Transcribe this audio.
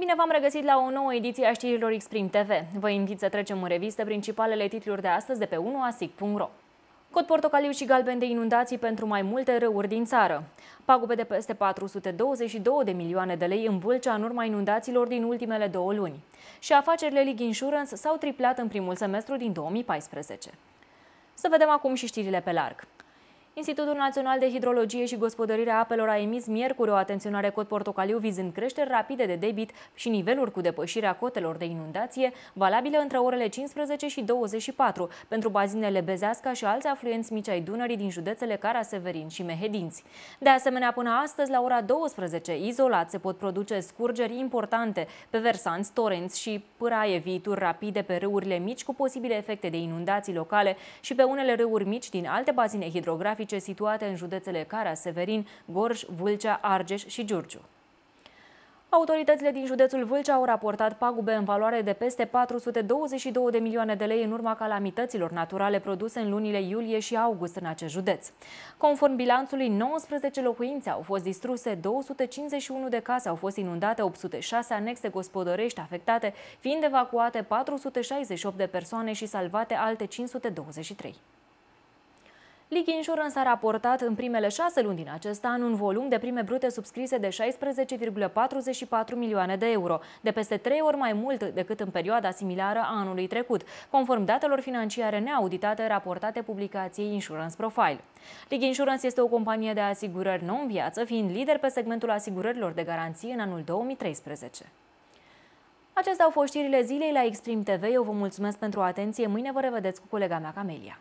Bine v-am regăsit la o nouă ediție a știrilor Exprim TV. Vă invit să trecem în revistă principalele titluri de astăzi de pe 1asic.ro. Cod portocaliu și galben de inundații pentru mai multe râuri din țară. Pagube de peste 422 de milioane de lei în Vâlcea în urma inundațiilor din ultimele două luni. Și afacerile League Insurance s-au triplat în primul semestru din 2014. Să vedem acum și știrile pe larg. Institutul Național de Hidrologie și Gospodărire a Apelor a emis miercuri o atenționare cod portocaliu vizând creșteri rapide de debit și niveluri cu depășirea cotelor de inundație, valabile între orele 15 și 24 pentru bazinele Bezeasca și alți afluenți mici ai Dunării din județele Cara Severin și Mehedinți. De asemenea, până astăzi, la ora 12, izolat se pot produce scurgeri importante pe versanți, torenți și pâraie viituri rapide pe râurile mici cu posibile efecte de inundații locale și pe unele râuri mici din alte bazine hidrografice economice situate în județele Cara, Severin, Gorj, Vâlcea, Argeș și Giurgiu. Autoritățile din județul Vâlcea au raportat pagube în valoare de peste 422 de milioane de lei în urma calamităților naturale produse în lunile iulie și august în acest județ. Conform bilanțului, 19 locuințe au fost distruse, 251 de case au fost inundate, 806 anexe gospodărești afectate, fiind evacuate 468 de persoane și salvate alte 523. League Insurance a raportat în primele șase luni din acest an un volum de prime brute subscrise de 16,44 milioane de euro, de peste trei ori mai mult decât în perioada similară a anului trecut, conform datelor financiare neauditate raportate publicației Insurance Profile. League Insurance este o companie de asigurări non-viață, fiind lider pe segmentul asigurărilor de garanție în anul 2013. Acestea au fost știrile zilei la Extreme TV. Eu vă mulțumesc pentru atenție. Mâine vă revedeți cu colega mea, Camelia.